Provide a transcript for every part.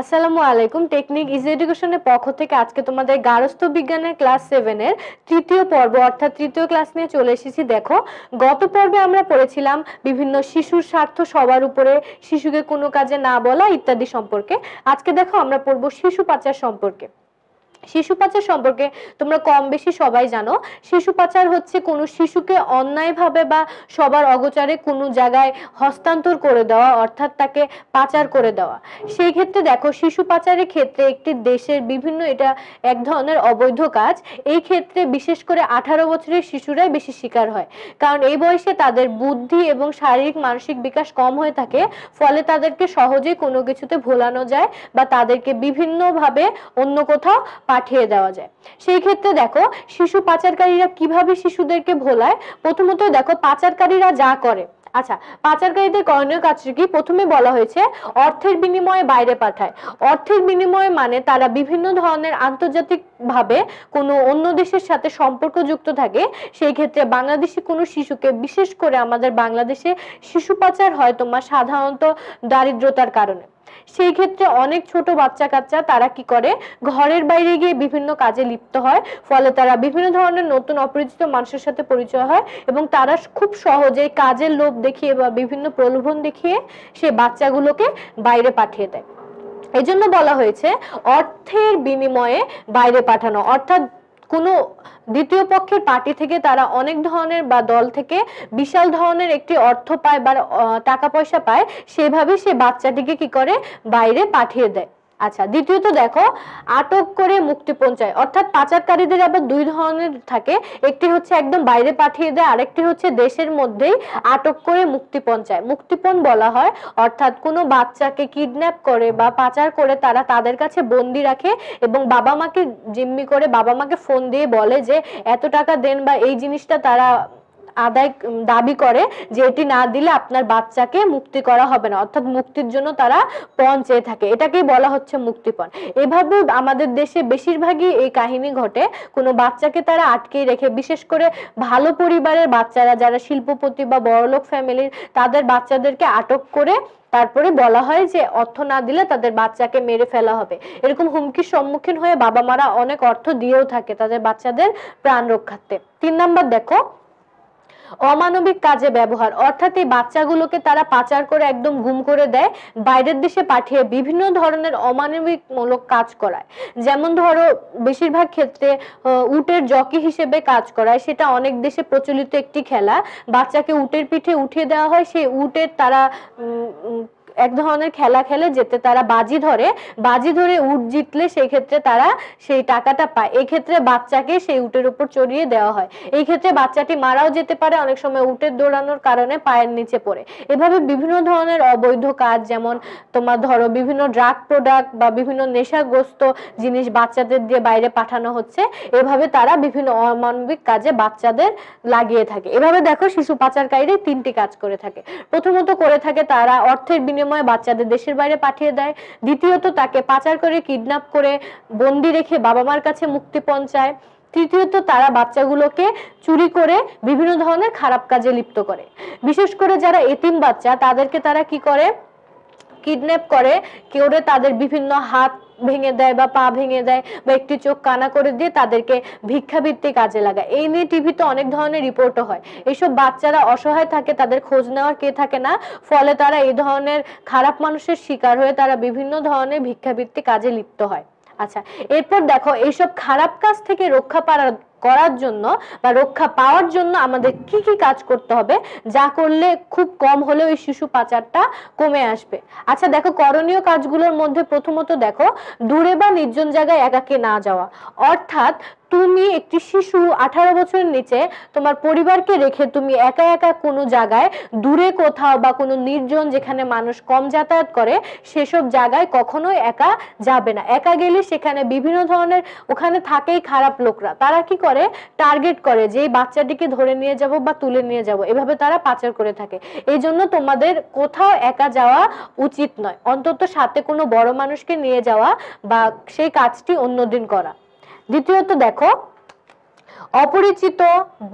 আসসালামু আলাইকুম technique is এডুকেশনের পক্ষ থেকে আজকে তোমাদের গারস্থ বিজ্ঞানের ক্লাস সেভেনের তৃতীয় পর্ব অর্থাৎ তৃতীয় ক্লাস নিয়ে চলে এসেছি দেখো গত পর্বে আমরা পড়েছিলাম বিভিন্ন শিশুর স্বার্থ সবার উপরে শিশুকে কোনো কাজে না বলা ইত্যাদি সম্পর্কে আজকে দেখো আমরা পড়বো শিশু পাচার সম্পর্কে শিশু পাচার সম্পর্কে তোমরা কম বেশি সবাই জানো শিশু পাচার হচ্ছে কোনো শিশুকে অন্যায়ভাবে বা সবার অগোচারে কোনো জায়গায় হস্তান্তর করে দেওয়া অর্থাৎ তাকে পাচার করে দেওয়া সেই ক্ষেত্রে দেখো শিশু পাচারের ক্ষেত্রে একটি দেশের বিভিন্ন এটা এক ধরনের অবৈধ কাজ এই ক্ষেত্রে বিশেষ করে আঠারো বছরের শিশুরাই বেশি শিকার হয় কারণ এই বয়সে তাদের বুদ্ধি এবং শারীরিক মানসিক বিকাশ কম হয়ে থাকে ফলে তাদেরকে সহজে কোনো কিছুতে ভোলানো যায় বা তাদেরকে বিভিন্নভাবে অন্য কোথাও পাঠিয়ে দেওয়া যায় সেই ক্ষেত্রে দেখো শিশু পাচারকারীরা কিভাবে শিশুদেরকে ভোলায় প্রথমত দেখো পাচারকারীরা যা করে আচ্ছা পাচারকারীদের করণীয় কাজটি কি প্রথমে বলা হয়েছে অর্থের বিনিময়ে বাইরে পাঠায় অর্থের বিনিময়ে মানে তারা বিভিন্ন ধরনের আন্তর্জাতিক ভাবে কোনো অন্য দেশের সাথে সম্পর্ক যুক্ত থাকে সেই ক্ষেত্রে বাংলাদেশি কোনো শিশুকে বিশেষ করে আমাদের বাংলাদেশে শিশু পাচার হয় তোমার সাধারণত দারিদ্রতার কারণে সেই ক্ষেত্রে অনেক ছোট বাচ্চা কাচ্চা তারা কি করে ঘরের বাইরে গিয়ে বিভিন্ন কাজে লিপ্ত হয় ফলে তারা বিভিন্ন ধরনের নতুন অপরিচিত মানুষের সাথে পরিচয় হয় এবং তারা খুব সহজে কাজের লোভ দেখিয়ে বা বিভিন্ন প্রলোভন দেখিয়ে সে বাচ্চাগুলোকে বাইরে পাঠিয়ে দেয় জন্য বলা হয়েছে অর্থের বিনিময়ে বাইরে পাঠানো অর্থাৎ কোনো দ্বিতীয় পক্ষের পার্টি থেকে তারা অনেক ধরনের বা দল থেকে বিশাল ধরনের একটি অর্থ পায় বা টাকা পয়সা পায় সেভাবে সে বাচ্চাটিকে কি করে বাইরে পাঠিয়ে দেয় আচ্ছা দ্বিতীয়ত দেখো আটক করে মুক্তিপণ চায় অর্থাৎ পাচারকারীদের আবার দুই ধরনের থাকে একটি হচ্ছে একদম বাইরে পাঠিয়ে দেয় আরেকটি হচ্ছে দেশের মধ্যেই আটক করে মুক্তিপণ চায় মুক্তিপণ বলা হয় অর্থাৎ কোনো বাচ্চাকে কিডন্যাপ করে বা পাচার করে তারা তাদের কাছে বন্দি রাখে এবং বাবা মাকে জিম্মি করে বাবা মাকে ফোন দিয়ে বলে যে এত টাকা দেন বা এই জিনিসটা তারা আদায় দাবি করে যে এটি না দিলে আপনার বাচ্চাকে মুক্তি করা হবে না অর্থাৎ মুক্তির জন্য তারা পণ চেয়ে থাকে এটাকেই বলা হচ্ছে মুক্তিপণ এভাবে আমাদের দেশে বেশিরভাগই এই কাহিনী ঘটে কোনো বাচ্চাকে তারা আটকেই রেখে বিশেষ করে ভালো পরিবারের বাচ্চারা যারা শিল্পপতি বা বড়লোক ফ্যামিলির তাদের বাচ্চাদেরকে আটক করে তারপরে বলা হয় যে অর্থ না দিলে তাদের বাচ্চাকে মেরে ফেলা হবে এরকম হুমকির সম্মুখীন হয়ে বাবা মারা অনেক অর্থ দিয়েও থাকে তাদের বাচ্চাদের প্রাণ রক্ষার্থে তিন নাম্বার দেখো অমানবিক কাজে ব্যবহার অর্থাৎ এই বাচ্চাগুলোকে তারা পাচার করে একদম গুম করে দেয় বাইরের দেশে পাঠিয়ে বিভিন্ন ধরনের অমানবিক মূলক কাজ করায় যেমন ধরো বেশিরভাগ ক্ষেত্রে উটের জকি হিসেবে কাজ করায় সেটা অনেক দেশে প্রচলিত একটি খেলা বাচ্চাকে উটের পিঠে উঠিয়ে দেওয়া হয় সেই উটের তারা এক ধরনের খেলা খেলে যেতে তারা বাজি ধরে বাজি ধরে উট জিতলে সেই ক্ষেত্রে তারা সেই টাকাটা পায় এক্ষেত্রে বাচ্চাকে সেই উটের উপর চড়িয়ে দেওয়া হয় এই ক্ষেত্রে বাচ্চাটি মারাও যেতে পারে অনেক সময় উটের দৌড়ানোর কারণে পায়ের নিচে পড়ে এভাবে বিভিন্ন ধরনের অবৈধ কাজ যেমন তোমার ধরো বিভিন্ন ড্রাগ প্রোডাক্ট বা বিভিন্ন নেশাগ্রস্ত জিনিস বাচ্চাদের দিয়ে বাইরে পাঠানো হচ্ছে এভাবে তারা বিভিন্ন অমানবিক কাজে বাচ্চাদের লাগিয়ে থাকে এভাবে দেখো শিশু পাচারকারীরা তিনটি কাজ করে থাকে প্রথমত করে থাকে তারা অর্থের বিনিময় বিনিময়ে বাচ্চাদের দেশের বাইরে পাঠিয়ে দেয় দ্বিতীয়ত তাকে পাচার করে কিডন্যাপ করে বন্দি রেখে বাবা মার কাছে মুক্তিপণ চায় তৃতীয়ত তারা বাচ্চাগুলোকে চুরি করে বিভিন্ন ধরনের খারাপ কাজে লিপ্ত করে বিশেষ করে যারা এতিম বাচ্চা তাদেরকে তারা কি করে কিডন্যাপ করে কেউ তাদের বিভিন্ন হাত ভেঙে দেয় বা পা ভেঙে দেয় বা একটি চোখ কানা করে দিয়ে তাদেরকে ভিক্ষাবৃত্তি কাজে লাগায় এই নিয়ে টিভিতে অনেক ধরনের রিপোর্টও হয় এইসব বাচ্চারা অসহায় থাকে তাদের খোঁজ নেওয়ার কে থাকে না ফলে তারা এই ধরনের খারাপ মানুষের শিকার হয়ে তারা বিভিন্ন ধরনের ভিক্ষাবৃত্তি কাজে লিপ্ত হয় আচ্ছা এরপর দেখো এইসব খারাপ কাজ থেকে রক্ষা পাওয়ার করার জন্য বা রক্ষা পাওয়ার জন্য আমাদের কি কি কাজ করতে হবে যা করলে খুব কম হলে ওই শিশু পাচারটা কমে আসবে আচ্ছা দেখো করণীয় কাজগুলোর মধ্যে প্রথমত দেখো দূরে বা নির্জন জায়গায় একাকে না যাওয়া অর্থাৎ তুমি একটি শিশু আঠারো বছরের নিচে তোমার পরিবারকে রেখে তুমি একা একা কোনো জায়গায় দূরে কোথাও বা কোনো নির্জন যেখানে মানুষ কম যাতায়াত করে সেসব জায়গায় কখনোই একা যাবে না একা গেলে সেখানে বিভিন্ন ধরনের ওখানে থাকেই খারাপ লোকরা তারা কি করে টার্গেট করে যে বাচ্চাটিকে ধরে নিয়ে যাব বা তুলে নিয়ে যাব এভাবে তারা পাচার করে থাকে এই জন্য তোমাদের কোথাও একা যাওয়া উচিত নয় অন্তত সাথে কোনো বড় মানুষকে নিয়ে যাওয়া বা সেই কাজটি অন্যদিন করা দ্বিতীয়ত দেখো অপরিচিত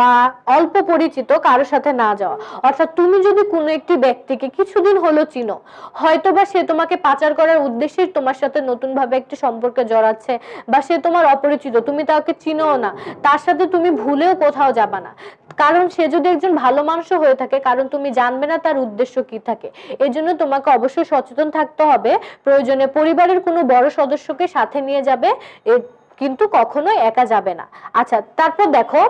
বা অল্প পরিচিত কারোর সাথে না যাওয়া অর্থাৎ তুমি যদি কোনো একটি ব্যক্তিকে কিছুদিন হলো চিনো হয়তো বা সে তোমাকে পাচার করার উদ্দেশ্যে তোমার সাথে নতুন ভাবে একটি সম্পর্কে জড়াচ্ছে বা সে তোমার অপরিচিত তুমি তাকে চিনো না তার সাথে তুমি ভুলেও কোথাও যাবা না কারণ সে যদি একজন ভালো মানুষও হয়ে থাকে কারণ তুমি জানবে না তার উদ্দেশ্য কি থাকে এজন্য জন্য তোমাকে অবশ্যই সচেতন থাকতে হবে প্রয়োজনে পরিবারের কোনো বড় সদস্যকে সাথে নিয়ে যাবে কিন্তু কখনোই একা যাবে না আচ্ছা তারপর দেখো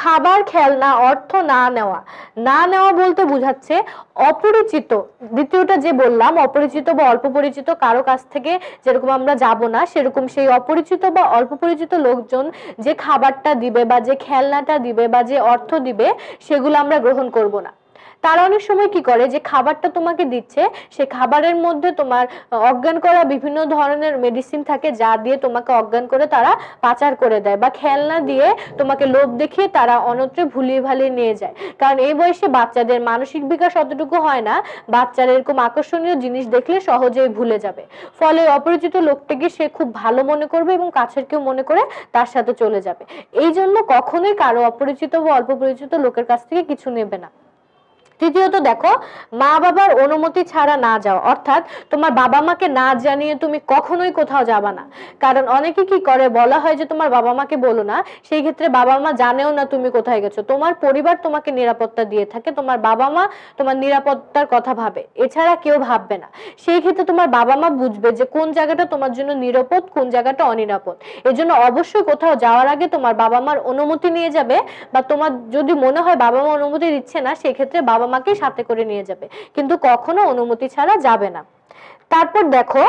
খাবার খেলনা অর্থ না নেওয়া না নেওয়া বলতে বুঝাচ্ছে অপরিচিত দ্বিতীয়টা যে বললাম অপরিচিত বা অল্প পরিচিত কারো কাছ থেকে যেরকম আমরা যাব না সেরকম সেই অপরিচিত বা অল্প পরিচিত লোকজন যে খাবারটা দিবে বা যে খেলনাটা দিবে বা যে অর্থ দিবে সেগুলো আমরা গ্রহণ করব না তারা অনেক সময় কি করে যে খাবারটা তোমাকে দিচ্ছে সে খাবারের মধ্যে তোমার অজ্ঞান করা বিভিন্ন ধরনের মেডিসিন থাকে যা দিয়ে তোমাকে অজ্ঞান করে তারা পাচার করে দেয় বা খেলনা দিয়ে তোমাকে লোভ দেখিয়ে তারা অনত্রে ভুলিয়ে ভালিয়ে নিয়ে যায় কারণ এই বয়সে বাচ্চাদের মানসিক বিকাশ অতটুকু হয় না বাচ্চারা এরকম আকর্ষণীয় জিনিস দেখলে সহজেই ভুলে যাবে ফলে অপরিচিত লোকটাকে সে খুব ভালো মনে করবে এবং কাছের কেউ মনে করে তার সাথে চলে যাবে এই জন্য কখনোই কারো অপরিচিত বা অল্প পরিচিত লোকের কাছ থেকে কিছু নেবে না তৃতীয়ত দেখো মা বাবার অনুমতি ছাড়া না যাও অর্থাৎ তোমার বাবা মাকে না জানিয়ে তুমি কখনোই কোথাও যাবা না কারণ অনেকে কি করে বলা হয় যে তোমার বাবা মাকে বলো না সেই ক্ষেত্রে বাবা মা জানেও না তুমি কোথায় গেছো তোমার পরিবার তোমাকে নিরাপত্তা দিয়ে থাকে তোমার বাবা মা তোমার নিরাপত্তার কথা ভাবে এছাড়া কেউ ভাববে না সেই ক্ষেত্রে তোমার বাবা মা বুঝবে যে কোন জায়গাটা তোমার জন্য নিরাপদ কোন জায়গাটা অনিরাপদ এজন্য অবশ্যই কোথাও যাওয়ার আগে তোমার বাবা মার অনুমতি নিয়ে যাবে বা তোমার যদি মনে হয় বাবা মা অনুমতি দিচ্ছে না সেক্ষেত্রে বাবা বাবা মাকে সাথে করে নিয়ে যাবে কিন্তু কখনো অনুমতি ছাড়া যাবে না তারপর দেখো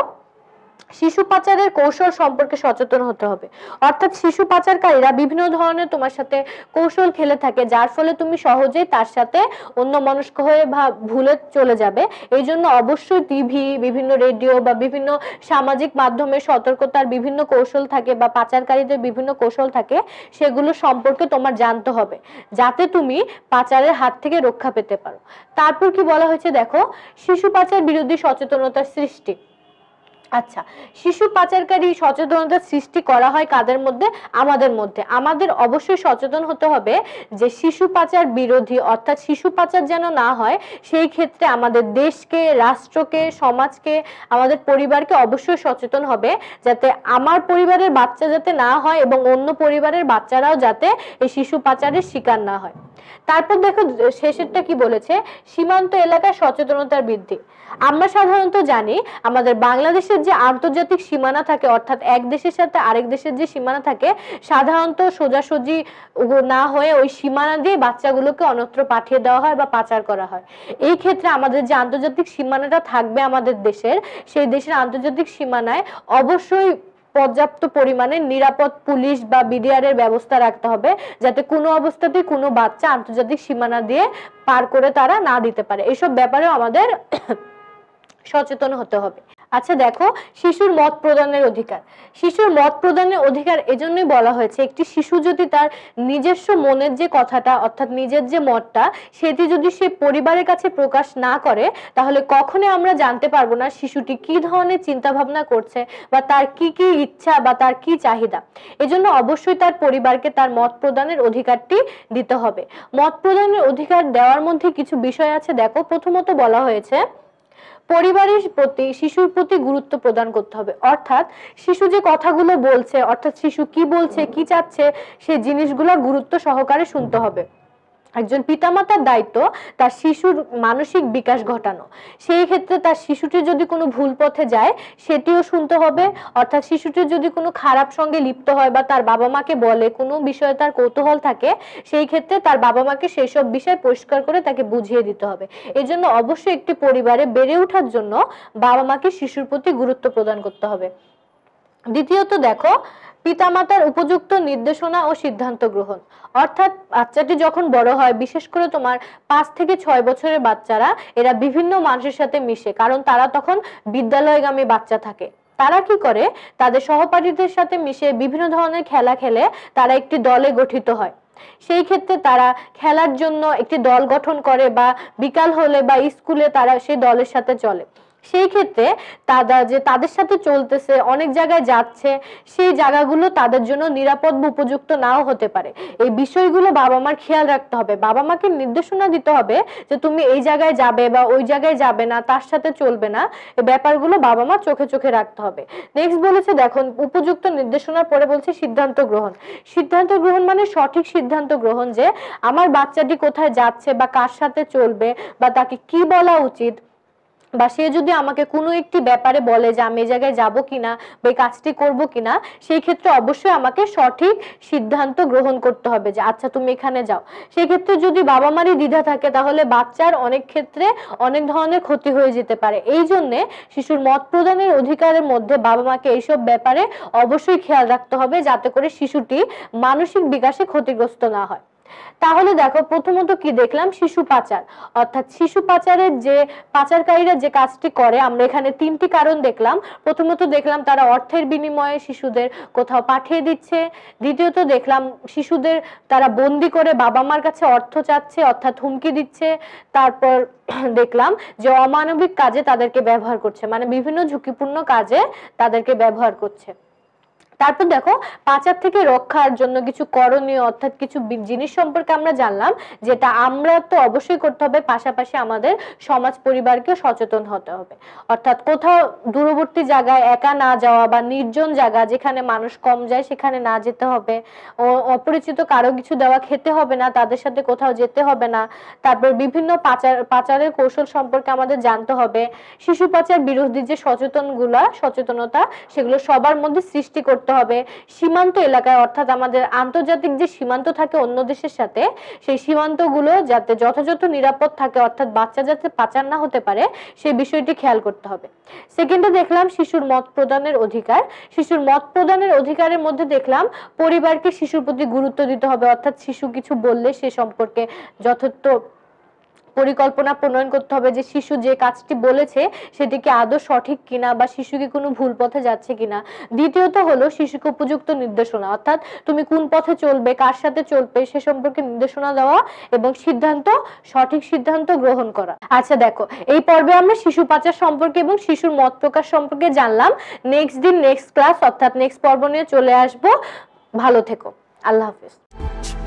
শিশু পাচারের কৌশল সম্পর্কে সচেতন হতে হবে অর্থাৎ শিশু পাচারকারীরা বিভিন্ন ধরনের তোমার সাথে কৌশল খেলে থাকে যার ফলে তুমি সহজেই তার সাথে অন্য মনস্ক হয়ে বা ভুলে চলে যাবে এই জন্য অবশ্যই টিভি বিভিন্ন রেডিও বা বিভিন্ন সামাজিক মাধ্যমে সতর্কতার বিভিন্ন কৌশল থাকে বা পাচারকারীদের বিভিন্ন কৌশল থাকে সেগুলো সম্পর্কে তোমার জানতে হবে যাতে তুমি পাচারের হাত থেকে রক্ষা পেতে পারো তারপর কি বলা হয়েছে দেখো শিশু পাচার বিরোধী সচেতনতার সৃষ্টি আচ্ছা শিশু পাচারকারী সচেতনতা সৃষ্টি করা হয় কাদের মধ্যে আমাদের মধ্যে আমাদের অবশ্যই সচেতন হতে হবে যে শিশু পাচার বিরোধী অর্থাৎ শিশু পাচার যেন না হয় সেই ক্ষেত্রে আমাদের দেশকে রাষ্ট্রকে সমাজকে আমাদের পরিবারকে অবশ্যই সচেতন হবে যাতে আমার পরিবারের বাচ্চা যাতে না হয় এবং অন্য পরিবারের বাচ্চারাও যাতে এই শিশু পাচারের শিকার না হয় তারপর দেখো শেষেরটা কি বলেছে সীমান্ত এলাকায় সচেতনতার বৃদ্ধি আমরা সাধারণত জানি আমাদের বাংলাদেশের যে আন্তর্জাতিক সীমানা থাকে অর্থাৎ এক দেশের সাথে আরেক দেশের যে সীমানা থাকে সাধারণত সোজাসুজি না হয়ে ওই সীমানা দিয়ে বাচ্চাগুলোকে অন্যত্র পাঠিয়ে দেওয়া হয় বা পাচার করা হয় এই ক্ষেত্রে আমাদের যে আন্তর্জাতিক সীমানাটা থাকবে আমাদের দেশের সেই দেশের আন্তর্জাতিক সীমানায় অবশ্যই পর্যাপ্ত পরিমাণে নিরাপদ পুলিশ বা বিডিআর এর ব্যবস্থা রাখতে হবে যাতে কোনো অবস্থাতেই কোনো বাচ্চা আন্তর্জাতিক সীমানা দিয়ে পার করে তারা না দিতে পারে এসব ব্যাপারেও আমাদের সচেতন হতে হবে আচ্ছা দেখো শিশুর মত প্রদানের অধিকার শিশুর মত প্রদানের অধিকার এজন্যই বলা হয়েছে একটি শিশু যদি তার নিজস্ব মনের যে কথাটা অর্থাৎ নিজের যে মতটা সেটি যদি সে পরিবারের কাছে প্রকাশ না করে তাহলে কখনই আমরা জানতে পারবো না শিশুটি কি ধরনের চিন্তা ভাবনা করছে বা তার কি কি ইচ্ছা বা তার কি চাহিদা এজন্য অবশ্যই তার পরিবারকে তার মত প্রদানের অধিকারটি দিতে হবে মত প্রদানের অধিকার দেওয়ার মধ্যে কিছু বিষয় আছে দেখো প্রথমত বলা হয়েছে পরিবারের প্রতি শিশুর প্রতি গুরুত্ব প্রদান করতে হবে অর্থাৎ শিশু যে কথাগুলো বলছে অর্থাৎ শিশু কি বলছে কি চাচ্ছে সে জিনিসগুলো গুরুত্ব সহকারে শুনতে হবে একজন পিতামাতার দায়িত্ব তার শিশুর মানসিক বিকাশ ঘটানো সেই ক্ষেত্রে তার শিশুটি যদি কোনো ভুল পথে যায় সেটিও শুনতে হবে অর্থাৎ শিশুটি যদি কোনো খারাপ সঙ্গে লিপ্ত হয় বা তার বাবা মাকে বলে কোনো বিষয়ে তার কৌতূহল থাকে সেই ক্ষেত্রে তার বাবা মাকে সেই সব বিষয় পরিষ্কার করে তাকে বুঝিয়ে দিতে হবে এই জন্য অবশ্যই একটি পরিবারে বেড়ে ওঠার জন্য বাবা মাকে শিশুর প্রতি গুরুত্ব প্রদান করতে হবে দ্বিতীয়ত দেখো পিতামাতার উপযুক্ত নির্দেশনা ও সিদ্ধান্ত গ্রহণ অর্থাৎ বাচ্চাটি যখন বড় হয় বিশেষ করে তোমার পাঁচ থেকে ছয় বছরের বাচ্চারা এরা বিভিন্ন মানুষের সাথে মিশে কারণ তারা তখন বিদ্যালয়গামী বাচ্চা থাকে তারা কি করে তাদের সহপাঠীদের সাথে মিশে বিভিন্ন ধরনের খেলা খেলে তারা একটি দলে গঠিত হয় সেই ক্ষেত্রে তারা খেলার জন্য একটি দল গঠন করে বা বিকাল হলে বা স্কুলে তারা সেই দলের সাথে চলে সেই ক্ষেত্রে তারা যে তাদের সাথে চলতেছে অনেক জায়গায় যাচ্ছে সেই জায়গাগুলো তাদের জন্য নিরাপদ বা উপযুক্ত নাও হতে পারে এই বিষয়গুলো বাবা মার খেয়াল রাখতে হবে বাবা মাকে নির্দেশনা দিতে হবে যে তুমি এই জায়গায় যাবে বা ওই জায়গায় যাবে না তার সাথে চলবে না এই ব্যাপারগুলো বাবা মা চোখে চোখে রাখতে হবে নেক্সট বলেছে দেখুন উপযুক্ত নির্দেশনার পরে বলছে সিদ্ধান্ত গ্রহণ সিদ্ধান্ত গ্রহণ মানে সঠিক সিদ্ধান্ত গ্রহণ যে আমার বাচ্চাটি কোথায় যাচ্ছে বা কার সাথে চলবে বা তাকে কি বলা উচিত বা সে যদি আমাকে কোনো একটি ব্যাপারে বলে যে আমি এই জায়গায় যাব কিনা বা এই কাজটি করব কিনা সেই ক্ষেত্রে অবশ্যই আমাকে সঠিক সিদ্ধান্ত গ্রহণ করতে হবে যে আচ্ছা তুমি এখানে যাও সেক্ষেত্রে যদি বাবা মারই দ্বিধা থাকে তাহলে বাচ্চার অনেক ক্ষেত্রে অনেক ধরনের ক্ষতি হয়ে যেতে পারে এই জন্যে শিশুর মত প্রদানের অধিকারের মধ্যে বাবা মাকে এইসব ব্যাপারে অবশ্যই খেয়াল রাখতে হবে যাতে করে শিশুটি মানসিক বিকাশে ক্ষতিগ্রস্ত না হয় তাহলে দেখো প্রথমত কি দেখলাম শিশু পাচার অর্থাৎ শিশু পাচারের যে পাচারকারীরা যে কাজটি করে আমরা এখানে তিনটি কারণ দেখলাম প্রথমত দেখলাম তারা অর্থের বিনিময়ে শিশুদের কোথাও পাঠিয়ে দিচ্ছে দ্বিতীয়ত দেখলাম শিশুদের তারা বন্দি করে বাবা মার কাছে অর্থ চাচ্ছে অর্থাৎ হুমকি দিচ্ছে তারপর দেখলাম যে অমানবিক কাজে তাদেরকে ব্যবহার করছে মানে বিভিন্ন ঝুঁকিপূর্ণ কাজে তাদেরকে ব্যবহার করছে তারপর দেখো পাচার থেকে রক্ষার জন্য কিছু করণীয় অর্থাৎ কিছু জিনিস সম্পর্কে আমরা জানলাম যেটা আমরা তো অবশ্যই করতে হবে পাশাপাশি আমাদের সমাজ পরিবারকে সচেতন হতে হবে অর্থাৎ কোথাও দূরবর্তী জায়গায় একা না যাওয়া বা নির্জন জায়গা যেখানে মানুষ কম যায় সেখানে না যেতে হবে অপরিচিত কারো কিছু দেওয়া খেতে হবে না তাদের সাথে কোথাও যেতে হবে না তারপর বিভিন্ন পাচার পাচারের কৌশল সম্পর্কে আমাদের জানতে হবে শিশু পাচার বিরোধী যে সচেতনগুলা সচেতনতা সেগুলো সবার মধ্যে সৃষ্টি করতে করতে হবে সীমান্ত এলাকায় অর্থাৎ আমাদের আন্তর্জাতিক যে সীমান্ত থাকে অন্য দেশের সাথে সেই সীমান্তগুলো যাতে যথাযথ নিরাপদ থাকে অর্থাৎ বাচ্চা যাতে পাচার না হতে পারে সেই বিষয়টি খেয়াল করতে হবে সেকেন্ডে দেখলাম শিশুর মত প্রদানের অধিকার শিশুর মত প্রদানের অধিকারের মধ্যে দেখলাম পরিবারকে শিশুর প্রতি গুরুত্ব দিতে হবে অর্থাৎ শিশু কিছু বললে সে সম্পর্কে যথার্থ পরিকল্পনা প্রণয়ন করতে হবে যে শিশু যে কাজটি বলেছে সেটিকে আদৌ সঠিক কিনা বা শিশুকে কোনো ভুল পথে যাচ্ছে কিনা দ্বিতীয়ত হলো শিশুকে উপযুক্ত নির্দেশনা অর্থাৎ তুমি কোন পথে চলবে কার সাথে চলবে সে সম্পর্কে নির্দেশনা দেওয়া এবং সিদ্ধান্ত সঠিক সিদ্ধান্ত গ্রহণ করা আচ্ছা দেখো এই পর্বে আমরা শিশু পাচার সম্পর্কে এবং শিশুর মত প্রকাশ সম্পর্কে জানলাম নেক্সট দিন নেক্সট ক্লাস অর্থাৎ নেক্সট পর্ব নিয়ে চলে আসবো ভালো থেকো আল্লাহ হাফিজ